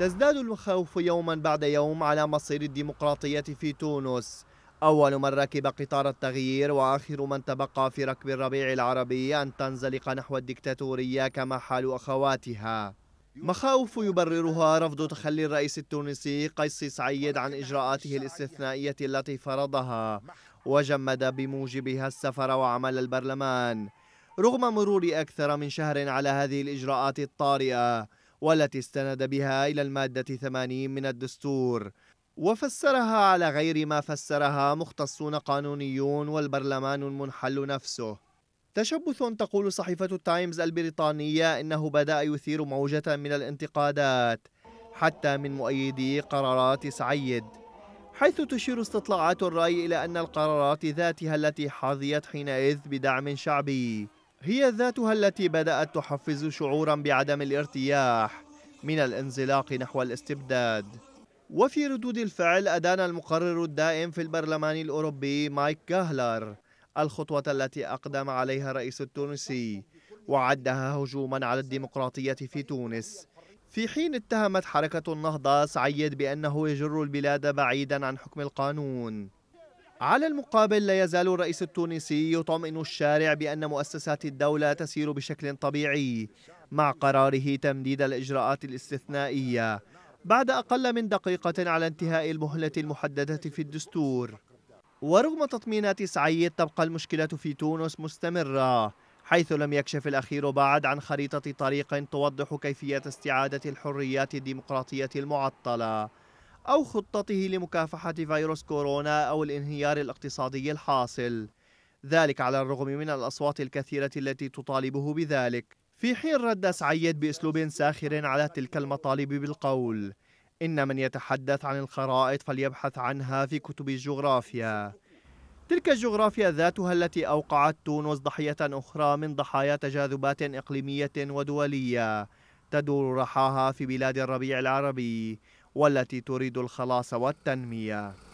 تزداد المخاوف يوما بعد يوم على مصير الديمقراطية في تونس أول من ركب قطار التغيير وآخر من تبقى في ركب الربيع العربي أن تنزلق نحو الدكتاتورية كما حال أخواتها مخاوف يبررها رفض تخلي الرئيس التونسي قيس سعيد عن إجراءاته الاستثنائية التي فرضها وجمد بموجبها السفر وعمل البرلمان رغم مرور أكثر من شهر على هذه الإجراءات الطارئة والتي استند بها إلى المادة 80 من الدستور وفسرها على غير ما فسرها مختصون قانونيون والبرلمان المنحل نفسه تشبث تقول صحيفة التايمز البريطانية إنه بدأ يثير موجة من الانتقادات حتى من مؤيدي قرارات سعيد حيث تشير استطلاعات الرأي إلى أن القرارات ذاتها التي حظيت حينئذ بدعم شعبي هي ذاتها التي بدأت تحفز شعورا بعدم الارتياح من الانزلاق نحو الاستبداد وفي ردود الفعل أدان المقرر الدائم في البرلمان الأوروبي مايك جاهلر الخطوة التي أقدم عليها الرئيس التونسي وعدها هجوما على الديمقراطية في تونس في حين اتهمت حركة النهضة سعيد بأنه يجر البلاد بعيدا عن حكم القانون على المقابل لا يزال الرئيس التونسي يطمئن الشارع بأن مؤسسات الدولة تسير بشكل طبيعي مع قراره تمديد الإجراءات الاستثنائية بعد أقل من دقيقة على انتهاء المهلة المحددة في الدستور ورغم تطمينات سعيد تبقى المشكلة في تونس مستمرة حيث لم يكشف الأخير بعد عن خريطة طريق توضح كيفية استعادة الحريات الديمقراطية المعطلة أو خطته لمكافحة فيروس كورونا أو الانهيار الاقتصادي الحاصل ذلك على الرغم من الأصوات الكثيرة التي تطالبه بذلك في حين رد سعيد بأسلوب ساخر على تلك المطالب بالقول إن من يتحدث عن الخرائط فليبحث عنها في كتب الجغرافيا تلك الجغرافيا ذاتها التي أوقعت تونس ضحية أخرى من ضحايا تجاذبات إقليمية ودولية تدور رحاها في بلاد الربيع العربي والتي تريد الخلاص والتنميه